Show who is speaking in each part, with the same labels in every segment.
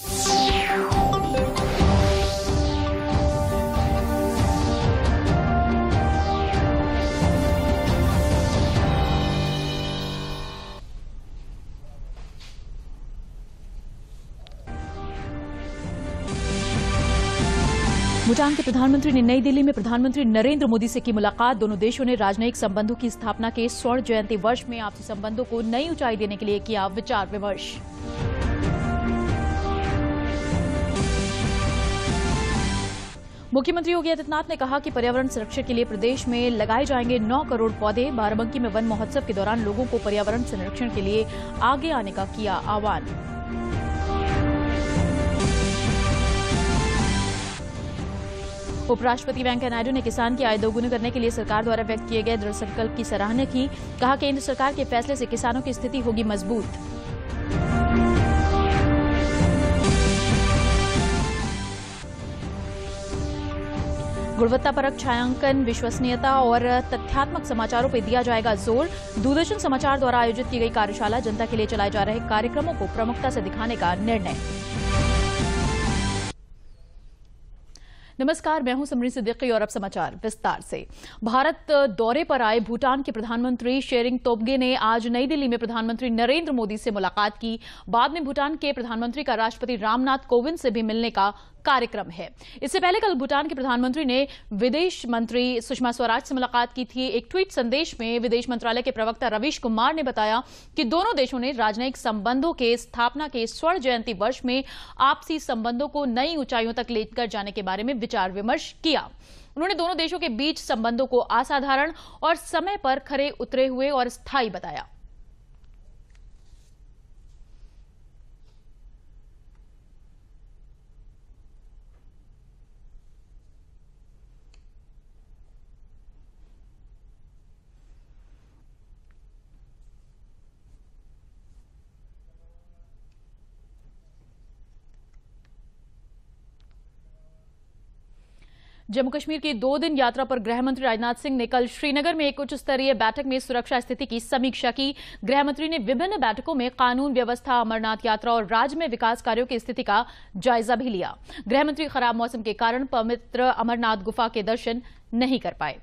Speaker 1: भूटान
Speaker 2: के प्रधानमंत्री ने नई दिल्ली में प्रधानमंत्री नरेंद्र मोदी से की मुलाकात दोनों देशों ने राजनयिक संबंधों की स्थापना के स्वर्ण जयंती वर्ष में आपसी संबंधों को नई ऊंचाई देने के लिए किया विचार विमर्श मुख्यमंत्री योगी आदित्यनाथ ने कहा कि पर्यावरण सुरक्षा के लिए प्रदेश में लगाए जाएंगे 9 करोड़ पौधे बाराबंकी में वन महोत्सव के दौरान लोगों को पर्यावरण संरक्षण के लिए आगे आने का किया आह्वान उपराष्ट्रपति वेंकैया नायडू ने किसान की आय दोगुनी करने के लिए सरकार द्वारा व्यक्त किए गए दृढ़ संकल्प की सराहना की कहा केंद्र सरकार के फैसले से किसानों की स्थिति होगी मजबूत गुणवत्तापरक छायांकन विश्वसनीयता और तथ्यात्मक समाचारों पर दिया जाएगा जोर दूरदर्शन समाचार द्वारा आयोजित की गई कार्यशाला जनता के लिए चलाए जा रहे कार्यक्रमों को प्रमुखता से दिखाने का निर्णय नमस्कार मैं हूं समरी सिद्दीकी और अब समाचार विस्तार से भारत दौरे पर आए भूटान के प्रधानमंत्री शेरिंग तोबगे ने आज नई दिल्ली में प्रधानमंत्री नरेंद्र मोदी से मुलाकात की बाद में भूटान के प्रधानमंत्री का राष्ट्रपति रामनाथ कोविंद से भी मिलने का कार्यक्रम है इससे पहले कल भूटान के प्रधानमंत्री ने विदेश मंत्री सुषमा स्वराज से मुलाकात की थी एक ट्वीट संदेश में विदेश मंत्रालय के प्रवक्ता रवीश कुमार ने बताया कि दोनों देशों ने राजनयिक संबंधों के स्थापना के स्वर्ण जयंती वर्ष में आपसी संबंधों को नई ऊंचाइयों तक लेकर जाने के बारे में विचार विमर्श किया उन्होंने दोनों देशों के बीच संबंधों को असाधारण और समय पर खरे उतरे हुए और स्थायी बताया जम्मू कश्मीर की दो दिन यात्रा पर गृहमंत्री राजनाथ सिंह ने कल श्रीनगर में एक उच्च स्तरीय बैठक में सुरक्षा स्थिति की समीक्षा की गृहमंत्री ने विभिन्न बैठकों में कानून व्यवस्था अमरनाथ यात्रा और राज्य में विकास कार्यों की स्थिति का जायजा भी लिया गृहमंत्री खराब मौसम के कारण पवित्र अमरनाथ गुफा के दर्शन नहीं कर पाए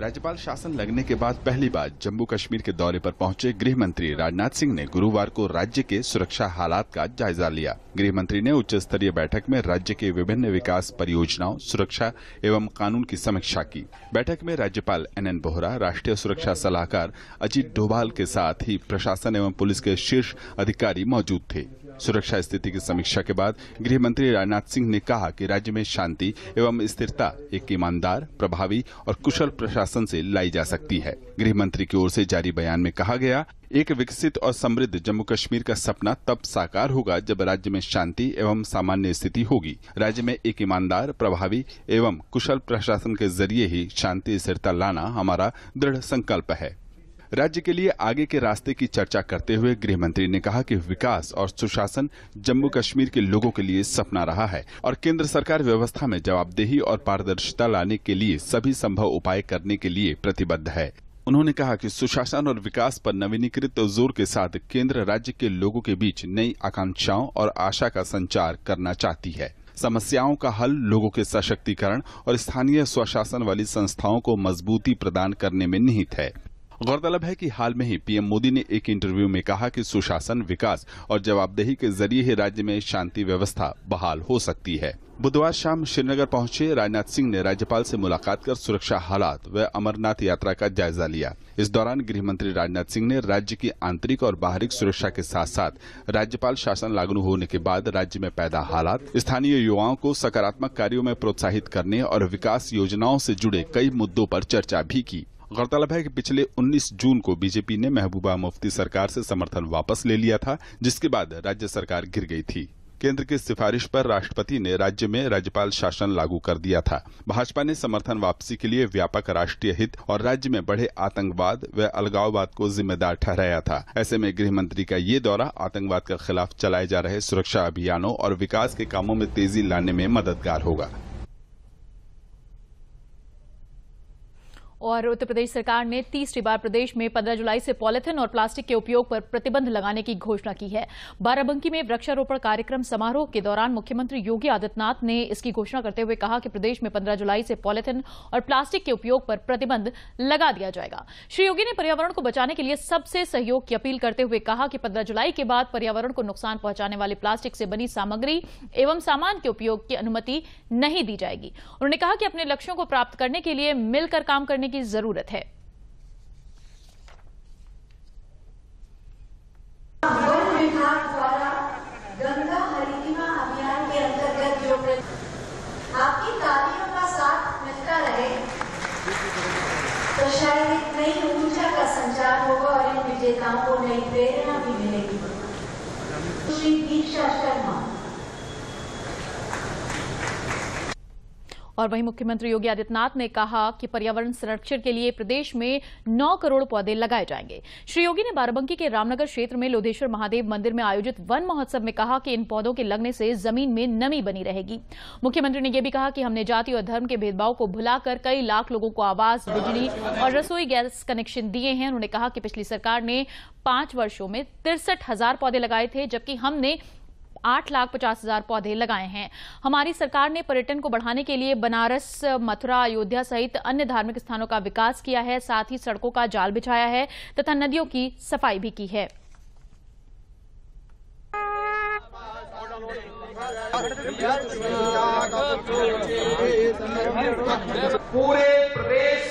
Speaker 1: राज्यपाल शासन लगने के बाद पहली बार जम्मू कश्मीर के दौरे पर पहुंचे गृह मंत्री राजनाथ सिंह ने गुरुवार को राज्य के सुरक्षा हालात का जायजा लिया गृह मंत्री ने उच्च स्तरीय बैठक में राज्य के विभिन्न विकास परियोजनाओं सुरक्षा एवं कानून की समीक्षा की बैठक में राज्यपाल एन एन बोहरा राष्ट्रीय सुरक्षा सलाहकार अजीत डोभाल के साथ ही प्रशासन एवं पुलिस के शीर्ष अधिकारी मौजूद थे सुरक्षा स्थिति की समीक्षा के बाद गृह मंत्री राजनाथ सिंह ने कहा कि राज्य में शांति एवं स्थिरता एक ईमानदार प्रभावी और कुशल प्रशासन से लाई जा सकती है गृह मंत्री की ओर से जारी बयान में कहा गया एक विकसित और समृद्ध जम्मू कश्मीर का सपना तब साकार होगा जब राज्य में शांति एवं सामान्य स्थिति होगी राज्य में एक ईमानदार प्रभावी एवं कुशल प्रशासन के जरिए ही शांति स्थिरता लाना हमारा दृढ़ संकल्प है राज्य के लिए आगे के रास्ते की चर्चा करते हुए गृह मंत्री ने कहा कि विकास और सुशासन जम्मू कश्मीर के लोगों के लिए सपना रहा है और केंद्र सरकार व्यवस्था में जवाबदेही और पारदर्शिता लाने के लिए सभी संभव उपाय करने के लिए प्रतिबद्ध है उन्होंने कहा कि सुशासन और विकास पर नवीनीकृत जोर के साथ केंद्र राज्य के लोगों के बीच नई आकांक्षाओं और आशा का संचार करना चाहती है समस्याओं का हल लोगों के सशक्तिकरण और स्थानीय स्वशासन वाली संस्थाओं को मजबूती प्रदान करने में निहित है गौरतलब है कि हाल में ही पीएम मोदी ने एक इंटरव्यू में कहा कि सुशासन विकास और जवाबदेही के जरिए ही राज्य में शांति व्यवस्था बहाल हो सकती है बुधवार शाम श्रीनगर पहुंचे राजनाथ सिंह ने राज्यपाल से मुलाकात कर सुरक्षा हालात व अमरनाथ यात्रा का जायजा लिया इस दौरान गृह मंत्री राजनाथ सिंह ने राज्य की आंतरिक और बाहरी सुरक्षा के साथ साथ राज्यपाल शासन लागू होने के बाद राज्य में पैदा हालात स्थानीय युवाओं को सकारात्मक कार्यो में प्रोत्साहित करने और विकास योजनाओं से जुड़े कई मुद्दों पर चर्चा भी की गौरतलब है कि पिछले 19 जून को बीजेपी ने महबूबा मुफ्ती सरकार से समर्थन वापस ले लिया था जिसके बाद राज्य सरकार गिर गई थी केंद्र की सिफारिश पर राष्ट्रपति ने राज्य में राज्यपाल शासन लागू कर दिया था भाजपा ने समर्थन वापसी के लिए व्यापक राष्ट्रीय हित और राज्य में बढ़े आतंकवाद व अलगाववाद को जिम्मेदार ठहराया था ऐसे में गृह मंत्री का ये दौरा आतंकवाद के खिलाफ चलाए जा रहे सुरक्षा अभियानों और विकास के कामों में तेजी लाने में मददगार होगा
Speaker 2: और उत्तर प्रदेश सरकार ने तीसरी बार प्रदेश में 15 जुलाई से पॉलिथिन और प्लास्टिक के उपयोग पर प्रतिबंध लगाने की घोषणा की है बाराबंकी में वृक्षारोपण कार्यक्रम समारोह के दौरान मुख्यमंत्री योगी आदित्यनाथ ने इसकी घोषणा करते हुए कहा कि प्रदेश में 15 जुलाई से पॉलिथिन और प्लास्टिक के उपयोग पर प्रतिबंध लगा दिया जाएगा श्री योगी ने पर्यावरण को बचाने के लिए सबसे सहयोग की अपील करते हुए कहा कि पंद्रह जुलाई के बाद पर्यावरण को नुकसान पहुंचाने वाले प्लास्टिक से बनी सामग्री एवं सामान के उपयोग की अनुमति नहीं दी जाएगी उन्होंने कहा कि अपने लक्ष्यों को प्राप्त करने के लिए मिलकर काम करने करने की जरूरत है आपकी का साथ मिलता रहे तो शायद नई ऊर्जा का संचार होगा और इन विजेताओं को नई प्रेरणा भी मिलेगी श्री दीक्षा शर्मा और वहीं मुख्यमंत्री योगी आदित्यनाथ ने कहा कि पर्यावरण संरक्षण के लिए प्रदेश में नौ करोड़ पौधे लगाए जाएंगे श्री योगी ने बाराबंकी के रामनगर क्षेत्र में लोधेश्वर महादेव मंदिर में आयोजित वन महोत्सव में कहा कि इन पौधों के लगने से जमीन में नमी बनी रहेगी मुख्यमंत्री ने यह भी कहा कि हमने जाति और धर्म के भेदभाव को भुलाकर कई लाख लोगों को आवास बिजली और रसोई गैस कनेक्शन दिए हैं उन्होंने कहा कि पिछली सरकार ने पांच वर्षों में तिरसठ हजार पौधे लगाए थे जबकि हमने आठ लाख पचास हजार पौधे लगाए हैं हमारी सरकार ने पर्यटन को बढ़ाने के लिए बनारस मथुरा अयोध्या सहित अन्य धार्मिक स्थानों का विकास किया है साथ ही सड़कों का जाल बिछाया है तथा नदियों की सफाई भी की है
Speaker 3: पूरे प्रदेश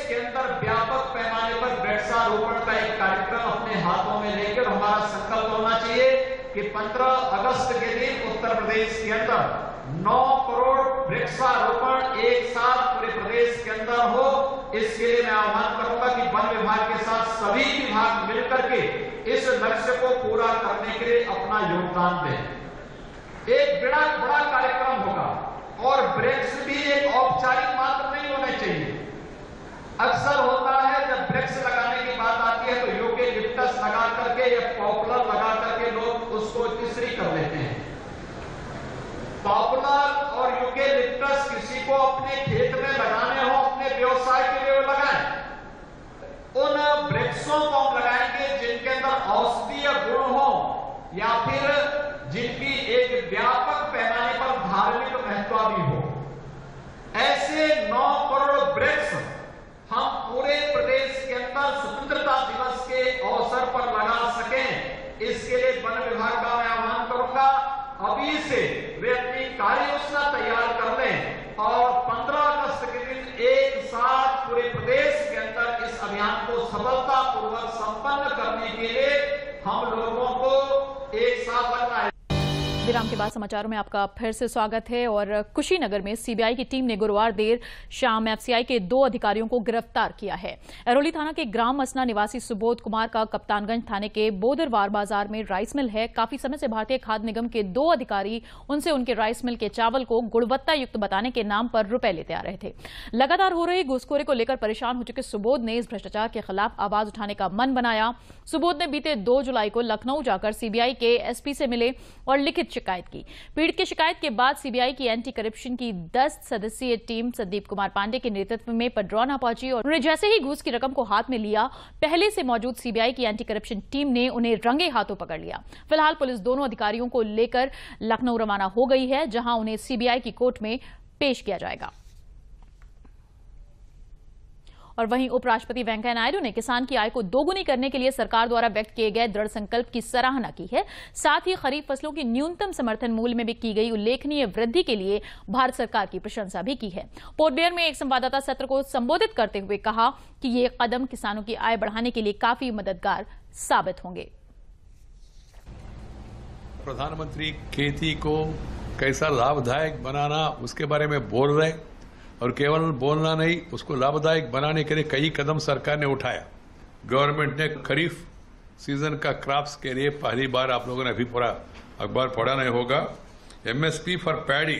Speaker 3: कि 15 अगस्त के दिन उत्तर प्रदेश के अंदर 9 करोड़ वृक्षारोपण एक साथ पूरे प्रदेश के अंदर हो इसके लिए मैं आह्वान करूंगा कि वन विभाग के साथ सभी विभाग मिलकर के इस लक्ष्य को पूरा करने के लिए अपना योगदान दें एक बड़ा बड़ा कार्यक्रम होगा और ब्रिक्स भी एक औपचारिक मात्र नहीं होने चाहिए अक्सर होता है जब ब्रिक्स लगाने की बात आती है तो योग्य लगा करके या पॉपुलर सॉपनर और लिप्टस किसी को अपने खेत में लगाने हो अपने व्यवसाय के लिए लगाए उन वृक्षों को हम लगाएंगे जिनके अंदर औषधीय गुण हो या फिर जिनकी एक व्यापक पैमाने पर धार्मिक महत्व भी हो ऐसे 9 करोड़ वृक्ष हम पूरे प्रदेश के अंदर स्वतंत्रता दिवस के अवसर पर लगा सकें इसके लिए वन विभाग का मैं आह्वान करूंगा अभी से वे कार्य योजना तैयार कर लें और 15 अगस्त के दिन एक साथ पूरे प्रदेश के अंदर इस अभियान को सफलतापूर्वक संपन्न करने के लिए हम लोगों
Speaker 2: विराम के बाद समाचारों में आपका फिर से स्वागत है और कुशीनगर में सीबीआई की टीम ने गुरुवार देर शाम एफसीआई के दो अधिकारियों को गिरफ्तार किया है एरोली थाना के ग्राम मसना निवासी सुबोध कुमार का कप्तानगंज थाने के बोदरवार बाजार में राइस मिल है काफी समय से भारतीय खाद्य निगम के दो अधिकारी उनसे उनके राइस मिल के चावल को गुणवत्ता युक्त बताने के नाम पर रुपए लेते आ रहे थे लगातार हो रही घुसखोरी को लेकर परेशान हो चुके सुबोध ने इस भ्रष्टाचार के खिलाफ आवाज उठाने का मन बनाया सुबोध ने बीते दो जुलाई को लखनऊ जाकर सीबीआई के एसपी से मिले और लिखित शिकायत की पीड़ित की शिकायत के बाद सीबीआई की एंटी करप्शन की दस सदस्यीय टीम संदीप कुमार पांडे के नेतृत्व में पडरौना पहुंची और उन्हें जैसे ही घूस की रकम को हाथ में लिया पहले से मौजूद सीबीआई की एंटी करप्शन टीम ने उन्हें रंगे हाथों पकड़ लिया फिलहाल पुलिस दोनों अधिकारियों को लेकर लखनऊ रवाना हो गई है जहां उन्हें सीबीआई की कोर्ट में पेश किया जाएगा और वहीं उपराष्ट्रपति वेंकैया नायडू ने किसान की आय को दोगुनी करने के लिए सरकार द्वारा व्यक्त किए गए दृढ़ संकल्प की सराहना की है साथ ही खरीफ फसलों की न्यूनतम समर्थन मूल्य में भी की गई उल्लेखनीय वृद्धि के लिए भारत सरकार की प्रशंसा भी की है पोर्टबेयर में एक संवाददाता सत्र को संबोधित करते हुए कहा कि ये कदम किसानों की आय बढ़ाने के लिए काफी मददगार साबित होंगे
Speaker 4: प्रधानमंत्री खेती को कैसा लाभदायक बनाना उसके बारे में बोल रहे और केवल बोलना नहीं उसको लाभदायक बनाने के लिए कई कदम सरकार ने उठाया गवर्नमेंट ने खरीफ सीजन का क्रॉप्स के लिए पहली बार आप लोगों ने अभी पूरा अखबार पढ़ा नहीं होगा MSP for paddy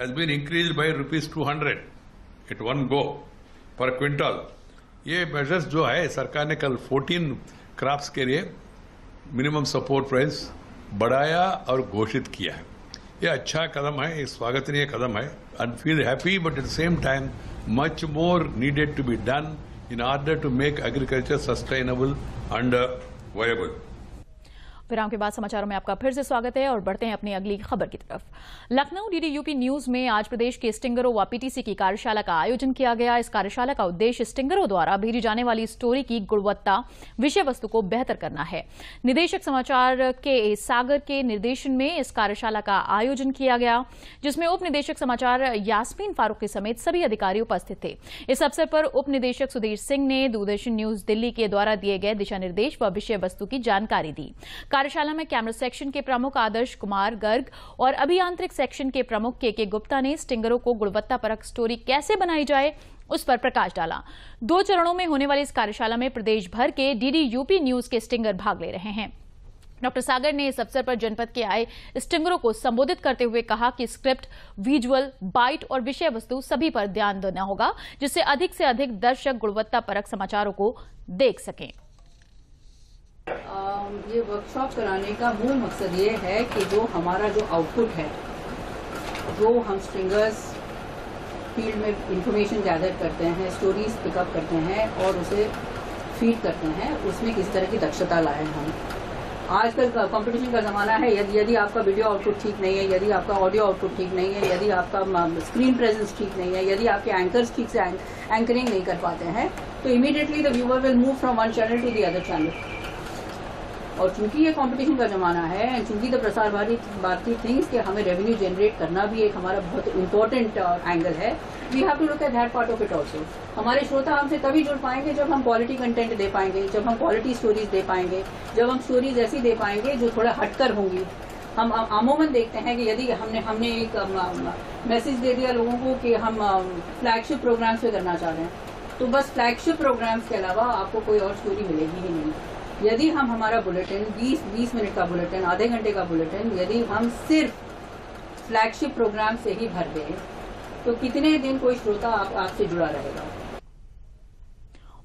Speaker 4: has been increase by rupees two hundred at one go per quintal ये मेजर्स जो है सरकार ने कल 14 क्रॉप्स के लिए मिनिमम सपोर्ट प्राइस बढ़ाया और घोषित किया है Yeah, अच्छा कदम है एक स्वागतनीय कदम है and feel happy but at the same time much more needed to be done in order to make agriculture sustainable and viable.
Speaker 2: विराम के बाद समाचारों में आपका फिर से स्वागत है और बढ़ते हैं अपनी अगली खबर की तरफ लखनऊ डीडीयूपी न्यूज में आज प्रदेश के स्टिंगरों व पीटीसी की कार्यशाला का आयोजन किया गया इस कार्यशाला का उद्देश्य स्टिंगरों द्वारा भेजी जाने वाली स्टोरी की गुणवत्ता विषय वस्तु को बेहतर करना है निदेशक समाचार के सागर के निर्देशन में इस कार्यशाला का आयोजन किया गया जिसमें उप निदेशक समाचार यासमीन फारूक के समेत सभी अधिकारी उपस्थित थे इस अवसर पर उप निदेशक सुधीर सिंह ने दूरदर्शन न्यूज दिल्ली के द्वारा दिए गए दिशा निर्देश व विषय वस्तु की जानकारी दी कार्यशाला में कैमरा सेक्शन के प्रमुख आदर्श कुमार गर्ग और अभियांत्रिक सेक्शन के प्रमुख के के गुप्ता ने स्टिंगरों को गुणवत्तापरक स्टोरी कैसे बनाई जाए उस पर प्रकाश डाला दो चरणों में होने वाली इस कार्यशाला में प्रदेश भर के डीडी यूपी न्यूज के स्टिंगर भाग ले रहे हैं डॉक्टर सागर ने इस अवसर पर जनपद के आए स्टिंगरों को संबोधित करते हुए कहा कि स्क्रिप्ट विजुअल बाइट और विषय वस्तु सभी पर ध्यान देना होगा जिससे अधिक से अधिक दर्शक गुणवत्ता परक समाचारों को देख सकें
Speaker 5: ये वर्कशॉप कराने का मूल मकसद ये है कि जो हमारा जो आउटपुट है जो हम स्ट्रिंगर्स फील्ड में इंफॉर्मेशन गैदर करते हैं स्टोरीज पिकअप करते हैं और उसे फीड करते हैं उसमें किस तरह की दक्षता लाए हम आजकल कंपटीशन का ज़माना है यदि यदि आपका वीडियो आउटपुट ठीक नहीं है यदि आपका ऑडियो आउटपुट ठीक नहीं है यदि आपका स्क्रीन प्रेजेंस ठीक नहीं है यदि आपके एंकर्स ठीक से एंकरिंग नहीं कर पाते हैं तो immediately the viewer will move from one channel to the other channel और चूंकि ये कंपटीशन का जमाना है एंड चूंकि द प्रसार भारती भारती थिंग्स कि हमें रेवेन्यू जनरेट करना भी एक हमारा बहुत इंपॉर्टेंट एंगल uh, है we have to look at that part of it also हमारे श्रोता हमसे तभी जुड़ पाएंगे जब हम क्वालिटी कंटेंट दे पाएंगे जब हम क्वालिटी स्टोरीज दे पाएंगे जब हम स्टोरीज ऐसी दे पाएंगे जो थोड़ा हटकर होंगी हम अमूमन देखते हैं कि यदि हमने हमने एक मैसेज दे दिया लोगों को कि हम फ्लैगशिप प्रोग्राम्स पे करना चाह रहे हैं तो बस फ्लैगशिप प्रोग्राम्स के अलावा आपको कोई और स्टोरी मिलेगी ही नहीं यदि हम हमारा बुलेटिन 20 20 मिनट का बुलेटिन आधे घंटे का बुलेटिन यदि हम सिर्फ फ्लैगशिप प्रोग्राम से ही भर दें तो कितने दिन कोई श्रोता आप आपसे जुड़ा रहेगा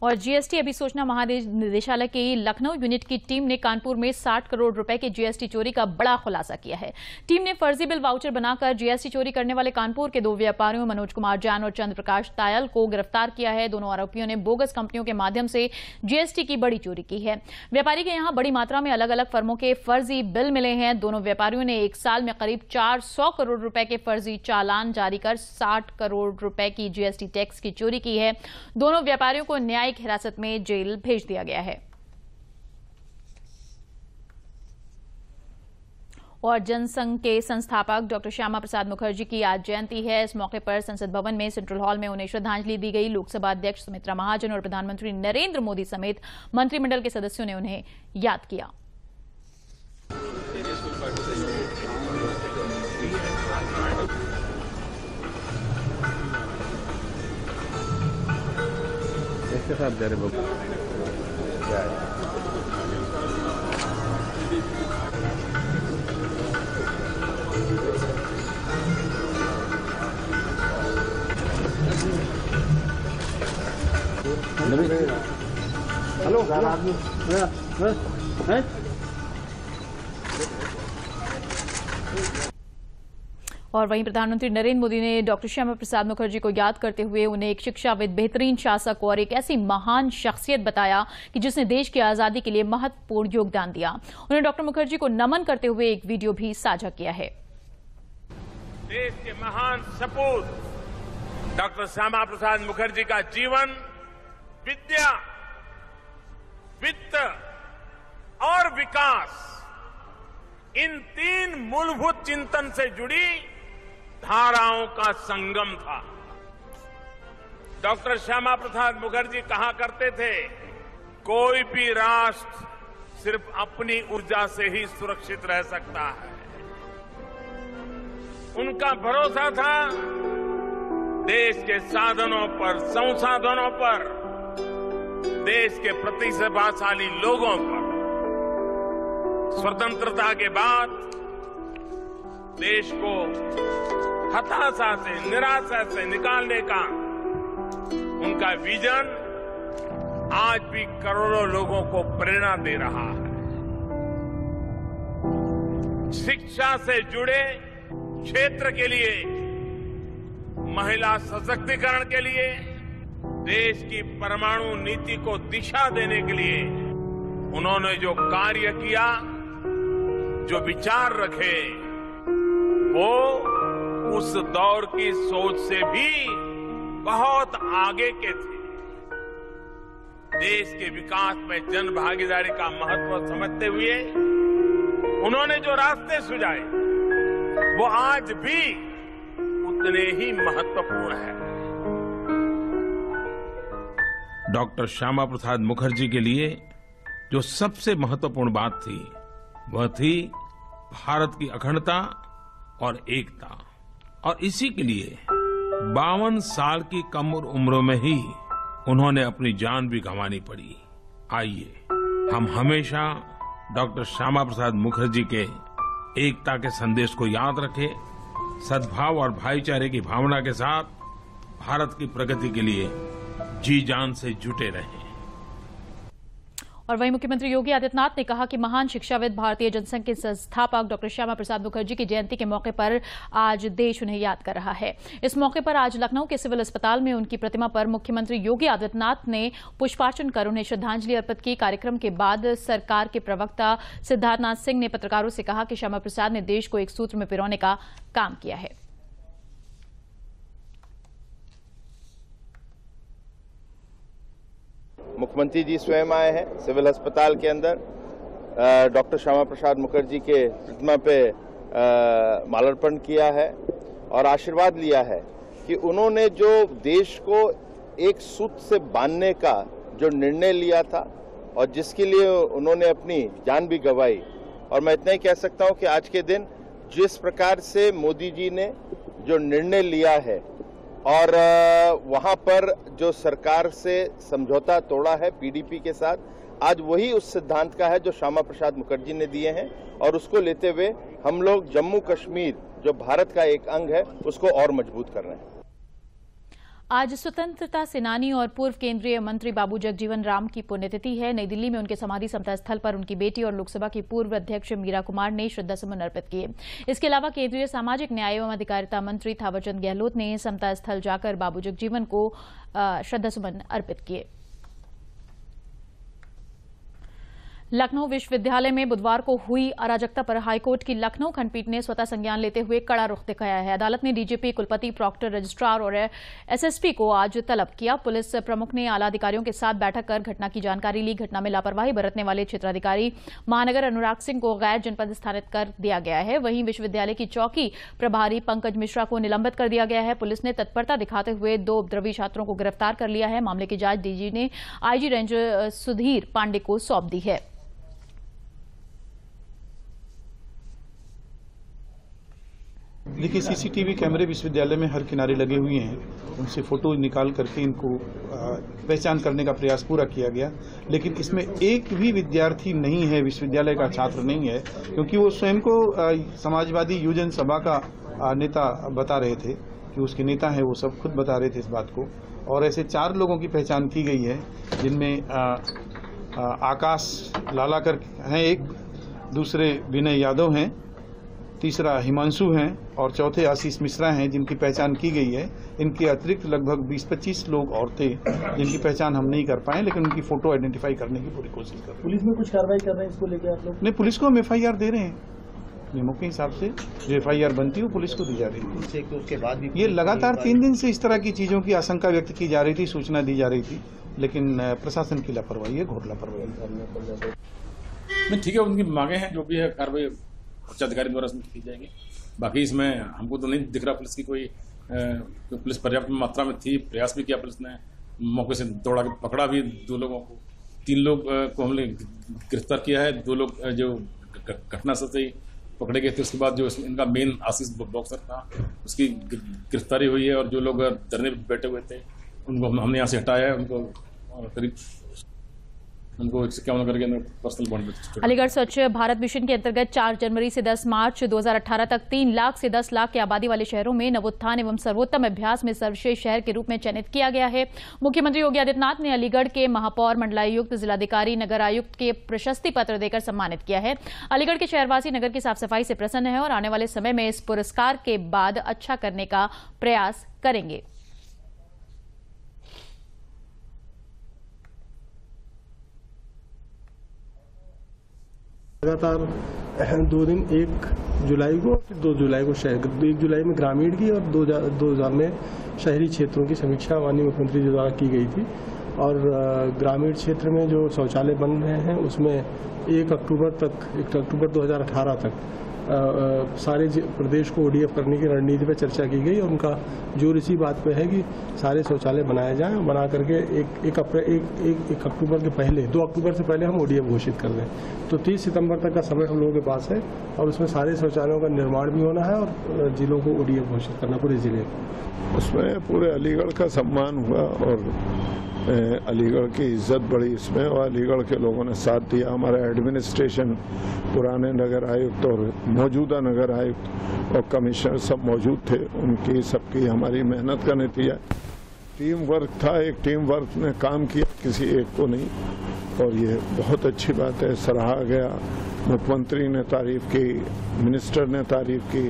Speaker 2: और जीएसटी सूचना महानिदेशालय की लखनऊ यूनिट की टीम ने कानपुर में 60 करोड़ रुपए की जीएसटी चोरी का बड़ा खुलासा किया है टीम ने फर्जी बिल वाउचर बनाकर जीएसटी चोरी करने वाले कानपुर के दो व्यापारियों मनोज कुमार जैन और चंद्र प्रकाश तायल को गिरफ्तार किया है दोनों आरोपियों ने बोगस कंपनियों के माध्यम से जीएसटी की बड़ी चोरी की है व्यापारी के यहां बड़ी मात्रा में अलग अलग फर्मों के फर्जी बिल मिले हैं दोनों व्यापारियों ने एक साल में करीब चार करोड़ रुपए के फर्जी चालान जारी कर साठ करोड़ रुपए की जीएसटी टैक्स की चोरी की है दोनों व्यापारियों को न्याय न्यायिक हिरासत में जेल भेज दिया गया है और जनसंघ के संस्थापक डॉक्टर श्यामा प्रसाद मुखर्जी की आज जयंती है इस मौके पर संसद भवन में सेंट्रल हॉल में उन्हें श्रद्धांजलि दी गई लोकसभा अध्यक्ष सुमित्रा महाजन और प्रधानमंत्री नरेंद्र मोदी समेत मंत्रिमंडल के सदस्यों ने उन्हें याद किया
Speaker 4: استخاب دربك
Speaker 3: الو الو ها ها ها
Speaker 2: और वहीं प्रधानमंत्री नरेंद्र मोदी ने डॉक्टर श्यामा प्रसाद मुखर्जी को याद करते हुए उन्हें एक शिक्षाविद बेहतरीन शासक और एक ऐसी महान शख्सियत बताया कि जिसने देश की आजादी के लिए महत्वपूर्ण योगदान दिया उन्होंने डॉक्टर मुखर्जी को नमन करते हुए एक वीडियो भी साझा किया है
Speaker 6: देश के महान सपूत डॉक्टर श्यामा प्रसाद मुखर्जी का जीवन विद्या वित्त और विकास इन तीन मूलभूत चिंतन से जुड़ी धाराओं का संगम था डॉक्टर श्यामा प्रसाद मुखर्जी कहा करते थे कोई भी राष्ट्र सिर्फ अपनी ऊर्जा से ही सुरक्षित रह सकता है उनका भरोसा था देश के साधनों पर संसाधनों पर देश के प्रतिभाशाली लोगों पर स्वतंत्रता के बाद देश को हताशा से निराशा से निकालने का उनका विजन आज भी करोड़ों लोगों को प्रेरणा दे रहा है शिक्षा से जुड़े क्षेत्र के लिए महिला सशक्तिकरण के लिए देश की परमाणु नीति को दिशा देने के लिए उन्होंने जो कार्य किया जो विचार रखे वो उस दौर की सोच से भी बहुत आगे के थे देश के विकास में जन भागीदारी का महत्व समझते हुए उन्होंने जो रास्ते सुझाए वो आज भी उतने ही महत्वपूर्ण है डॉक्टर श्यामा प्रसाद मुखर्जी के लिए जो सबसे महत्वपूर्ण बात थी वह थी भारत की अखंडता और एकता और इसी के लिए बावन साल की कम उम्र में ही उन्होंने अपनी जान भी गंवानी पड़ी आइए हम हमेशा डॉक्टर श्यामा प्रसाद मुखर्जी के एकता के संदेश को याद रखें सद्भाव और भाईचारे की भावना के साथ भारत की प्रगति के लिए जी जान से जुटे रहें
Speaker 2: और वहीं मुख्यमंत्री योगी आदित्यनाथ ने कहा कि महान शिक्षाविद भारतीय जनसंघ के संस्थापक डॉक्टर श्यामा प्रसाद मुखर्जी की जयंती के मौके पर आज देश उन्हें याद कर रहा है इस मौके पर आज लखनऊ के सिविल अस्पताल में उनकी प्रतिमा पर मुख्यमंत्री योगी आदित्यनाथ ने पुष्पार्चन कर उन्हें श्रद्धांजलि अर्पित की कार्यक्रम के बाद सरकार के प्रवक्ता सिद्धार्थनाथ सिंह ने पत्रकारों से कहा कि श्यामा प्रसाद ने देश को एक सूत्र में पिरोने का काम किया है
Speaker 6: मुख्यमंत्री जी स्वयं आए हैं सिविल अस्पताल के अंदर डॉक्टर श्यामा प्रसाद मुखर्जी के प्रतिमा पे मालार्पण किया है और आशीर्वाद लिया है कि उन्होंने जो देश को एक सूत्र से बांधने का जो निर्णय लिया था और जिसके लिए उन्होंने अपनी जान भी गंवाई और मैं इतना ही कह सकता हूं कि आज के दिन जिस प्रकार से मोदी जी ने जो निर्णय लिया है और वहाँ पर जो सरकार से समझौता तोड़ा है पीडीपी के साथ आज वही उस सिद्धांत का है जो श्यामा प्रसाद मुखर्जी ने दिए हैं और उसको लेते हुए हम लोग जम्मू कश्मीर जो भारत का एक अंग है उसको और मजबूत कर रहे हैं
Speaker 2: आज स्वतंत्रता सेनानी और पूर्व केंद्रीय मंत्री बाबू जगजीवन राम की पुण्यतिथि है नई दिल्ली में उनके समाधि समता स्थल पर उनकी बेटी और लोकसभा की पूर्व अध्यक्ष मीरा कुमार ने श्रद्धा सुमन अर्पित किए इसके अलावा केंद्रीय सामाजिक न्याय एवं अधिकारिता मंत्री थावरचंद गहलोत ने समता स्थल जाकर बाबू जगजीवन को श्रद्धा सुमन अर्पित किये लखनऊ विश्वविद्यालय में बुधवार को हुई अराजकता पर हाईकोर्ट की लखनऊ खंडपीठ ने स्वतः संज्ञान लेते हुए कड़ा रुख दिखाया है अदालत ने डीजीपी कुलपति प्रॉक्टर रजिस्ट्रार और एसएसपी को आज तलब किया पुलिस प्रमुख ने आला अधिकारियों के साथ बैठक कर घटना की जानकारी ली घटना में लापरवाही बरतने वाले क्षेत्राधिकारी महानगर अनुराग सिंह को गैर जनपद स्थानित कर दिया गया है वहीं विश्वविद्यालय की चौकी प्रभारी पंकज मिश्रा को निलंबित कर दिया गया है पुलिस ने तत्परता दिखाते हुए दो उपद्रवी छात्रों को गिरफ्तार कर लिया है मामले की जांच डीजी ने आईजी रेंजर सुधीर पांडे को सौंप दी है
Speaker 4: देखिए सीसीटीवी कैमरे विश्वविद्यालय में हर किनारे लगे हुए हैं उनसे फोटो निकाल करके इनको पहचान करने का प्रयास पूरा किया गया लेकिन इसमें एक भी विद्यार्थी नहीं है विश्वविद्यालय का छात्र नहीं है क्योंकि वो स्वयं को समाजवादी युजन सभा का नेता बता रहे थे कि उसके नेता है वो सब खुद बता रहे थे इस बात को और ऐसे चार लोगों की पहचान की गई है जिनमें आकाश लालाकर हैं एक दूसरे विनय यादव हैं तीसरा हिमांशु हैं और चौथे आशीष मिश्रा हैं जिनकी पहचान की गई है इनके अतिरिक्त लगभग 20-25 लोग और थे जिनकी पहचान हम नहीं कर पाए लेकिन उनकी फोटो आइडेंटिफाई करने की पूरी कोशिश कर पुलिस में कुछ कार्रवाई कर रहे हैं इसको लेकर आप लोग नहीं पुलिस को हम एफ दे रहे हैं नियमों के हिसाब से जो एफ आई आर बनती है वो पुलिस को दी जा रही है उसके बाद भी ये लगातार तीन दिन से इस तरह की चीज़ों की आशंका व्यक्त की जा रही थी सूचना दी जा रही थी लेकिन प्रशासन की लापरवाही है घोर लापरवाही ठीक है उनकी मांगे हैं जो भी है कार्रवाई
Speaker 6: उच्च अधिकारी द्वारा उसमें की जाएगी बाकी इसमें हमको तो नहीं दिख रहा पुलिस की कोई पुलिस पर्याप्त मात्रा में थी प्रयास भी किया पुलिस ने मौके से दौड़ा के पकड़ा भी दो लोगों को तीन लोग को हमने गिरफ्तार किया है दो लोग जो घटनास्थल से ही पकड़े गए थे उसके बाद जो इनका मेन आशीष बॉक्सर था उसकी गिरफ्तारी हुई है और जो लोग धरने बैठे हुए थे उनको हमने यहाँ से हटाया है उनको करीब उनको इक्यावन करके पर्सनल बॉन्ड अलीगढ़
Speaker 2: स्वच्छ भारत मिशन के अंतर्गत 4 जनवरी से 10 मार्च 2018 तक 3 लाख से 10 लाख की आबादी वाले शहरों में नवोत्थान एवं सर्वोत्तम अभ्यास में सर्वश्रेष्ठ शहर के रूप में चयनित किया गया है मुख्यमंत्री योगी आदित्यनाथ ने अलीगढ़ के महापौर मंडलायुक्त जिलाधिकारी नगर आयुक्त के प्रशस्ति पत्र देकर सम्मानित किया है अलीगढ़ के शहरवासी नगर की साफ सफाई से प्रसन्न है और आने वाले समय में इस पुरस्कार के बाद अच्छा करने का प्रयास करेंगे
Speaker 4: लगातार दो दिन एक जुलाई को फिर दो जुलाई को शहर एक जुलाई में ग्रामीण की और दो जा, दो हजार में शहरी क्षेत्रों की समीक्षा माननीय मुख्यमंत्री जी द्वारा की गई थी और ग्रामीण क्षेत्र में जो शौचालय बन रहे हैं उसमें एक अक्टूबर तक एक अक्टूबर 2018 तक सारे प्रदेश को ओडीएफ करने की रणनीति पर चर्चा की गई और उनका जोर इसी बात पे है कि सारे शौचालय बनाए जाए बना करके एक एक अप्रैल एक एक, एक अक्टूबर के पहले दो अक्टूबर से पहले हम ओडीएफ घोषित कर दें तो तीस सितंबर तक का समय हम लोगों के पास है और उसमें सारे शौचालयों का निर्माण भी होना है और जिलों को ओडीएफ घोषित करना पूरे जिले
Speaker 6: को उसमें पूरे अलीगढ़ का सम्मान हुआ और अलीगढ़ की इज्जत बढ़ी इसमें और अलीगढ़ के लोगों ने साथ दिया हमारा एडमिनिस्ट्रेशन पुराने नगर आयुक्त और मौजूदा नगर आयुक्त और कमिश्नर सब मौजूद थे उनकी सबकी हमारी मेहनत का नतीजा टीम वर्क था एक टीम वर्क ने काम किया किसी एक को नहीं और ये बहुत अच्छी बात है सराहा गया मुख्यमंत्री ने तारीफ की मिनिस्टर ने तारीफ की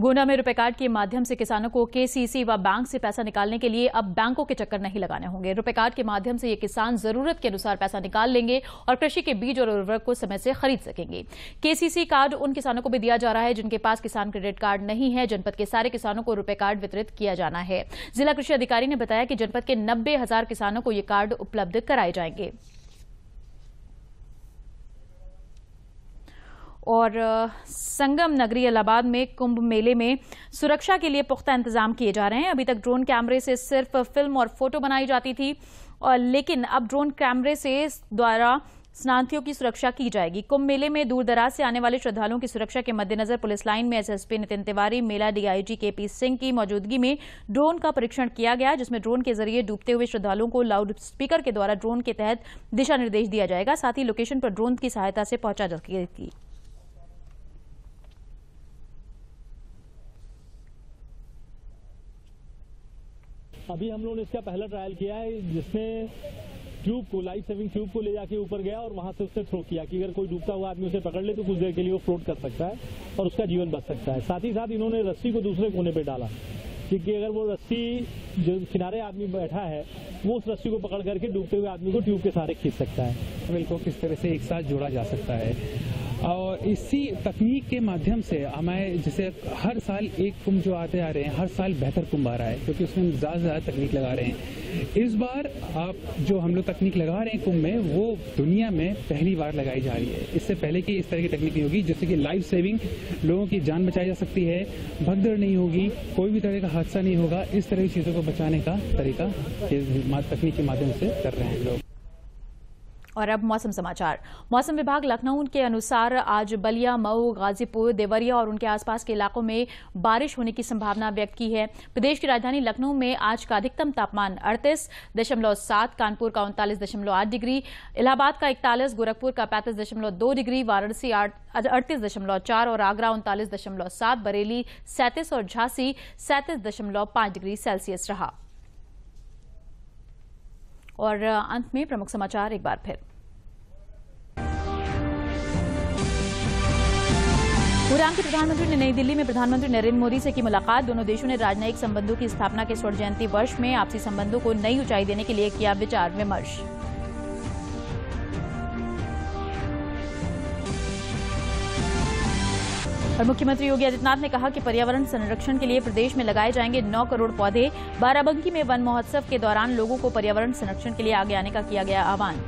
Speaker 2: गुना में रुपए कार्ड के माध्यम से किसानों को केसीसी व बैंक से पैसा निकालने के लिए अब बैंकों के चक्कर नहीं लगाने होंगे रुपए कार्ड के माध्यम से ये किसान जरूरत के अनुसार पैसा निकाल लेंगे और कृषि के बीज और उर्वरक को समय से खरीद सकेंगे केसीसी कार्ड उन किसानों को भी दिया जा रहा है जिनके पास किसान क्रेडिट कार्ड नहीं है जनपद के सारे किसानों को रुपए कार्ड वितरित किया जाना है जिला कृषि अधिकारी ने बताया कि जनपद के नब्बे किसानों को ये कार्ड उपलब्ध कराए जाएंगे और संगम नगरी इलाहाबाद में कुंभ मेले में सुरक्षा के लिए पुख्ता इंतजाम किए जा रहे हैं अभी तक ड्रोन कैमरे से सिर्फ फिल्म और फोटो बनाई जाती थी और लेकिन अब ड्रोन कैमरे से द्वारा स्नानियों की सुरक्षा की जाएगी कुंभ मेले में दूर दराज से आने वाले श्रद्धालुओं की सुरक्षा के मद्देनजर पुलिस लाइन में एसएसपी नितिन तिवारी मेला डीआईजी केपी सिंह की मौजूदगी में ड्रोन का परीक्षण किया गया जिसमें ड्रोन के जरिए डूबते हुए श्रद्धालुओं को लाउड स्पीकर के द्वारा ड्रोन के तहत दिशा निर्देश दिया जाएगा साथ ही लोकेशन पर ड्रोन की सहायता से पहुंचा जाएगी
Speaker 4: अभी हम लोगों ने इसका पहला ट्रायल
Speaker 1: किया है जिसमें ट्यूब को लाइफ सेविंग ट्यूब को ले जाके ऊपर गया और वहां से उसने थ्रो किया कि
Speaker 4: अगर कोई डूबता हुआ आदमी उसे पकड़ ले तो कुछ देर के लिए वो फ्लोट कर सकता है और उसका जीवन बच सकता है साथ ही साथ इन्होंने रस्सी को दूसरे कोने पर डाला क्योंकि अगर वो रस्सी जो किनारे आदमी बैठा है वो उस रस्सी को पकड़ करके डूबते हुए आदमी को ट्यूब के सहारे खींच सकता है बिल्कुल तो को किस तरह से एक साथ जोड़ा
Speaker 1: जा सकता है और इसी तकनीक के माध्यम से हमें जैसे हर साल एक कुंभ जो आते आ रहे हैं हर साल बेहतर कुंभ आ रहा है क्योंकि उसमें हम ज़्यादा से ज़्यादा तकनीक लगा रहे हैं इस बार आप जो हम लोग तकनीक लगा रहे हैं कुंभ में वो दुनिया में पहली बार लगाई जा रही है इससे पहले कि इस तरह की तकनीक होगी जैसे कि लाइफ सेविंग लोगों की जान बचाई जा सकती है
Speaker 4: भगदड़ नहीं होगी कोई भी तरह का हादसा नहीं होगा इस तरह की चीज़ों को बचाने का तरीका
Speaker 5: तकनीक के माध्यम से कर रहे हैं लोग
Speaker 2: और अब मौसम समाचार मौसम विभाग लखनऊ के अनुसार आज बलिया मऊ गाजीपुर देवरिया और उनके आसपास के इलाकों में बारिश होने की संभावना व्यक्त की है प्रदेश की राजधानी लखनऊ में आज का अधिकतम तापमान अड़तीस दशमलव सात कानपुर का उनतालीस दशमलव आठ डिग्री इलाहाबाद का इकतालीस गोरखपुर का पैंतीस दशमलव दो डिग्री वाराणसी अड़तीस दशमलव चार और आगरा उनतालीस दशमलव सात बरेली सैंतीस और झांसी सैंतीस दशमलव पांच डिग्री सेल्सियस रहा और अंत में प्रमुख समाचार एक बार फिर भूटान के प्रधानमंत्री ने नई दिल्ली में प्रधानमंत्री नरेंद्र मोदी से की मुलाकात दोनों देशों ने राजनयिक संबंधों की स्थापना के स्वर्ण जयंती वर्ष में आपसी संबंधों को नई ऊंचाई देने के लिए किया विचार विमर्श और मुख्यमंत्री योगी आदित्यनाथ ने कहा कि पर्यावरण संरक्षण के लिए प्रदेश में लगाए जाएंगे 9 करोड़ पौधे बाराबंकी में वन महोत्सव के दौरान लोगों को पर्यावरण संरक्षण के लिए आगे आने का किया गया आह्वान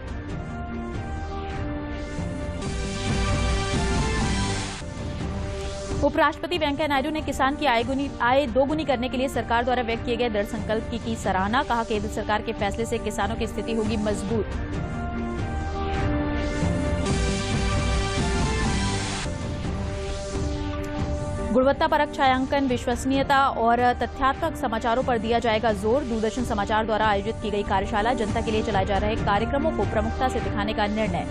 Speaker 2: उपराष्ट्रपति वेंकैया नायडू ने किसान की आय आय दोगुनी करने के लिए सरकार द्वारा व्यक्त किए गए दृढ़ संकल्प की, की सराहना कहा केंद्र सरकार के फैसले से किसानों की स्थिति होगी मजबूत गुणवत्ता परक छायांकन विश्वसनीयता और तथ्यात्मक समाचारों पर दिया जाएगा जोर दूरदर्शन समाचार द्वारा आयोजित की गई कार्यशाला जनता के लिए चलाए जा रहे कार्यक्रमों को प्रमुखता से दिखाने का निर्णय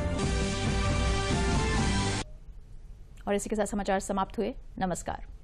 Speaker 2: और इसी के साथ समाचार समाप्त हुए नमस्कार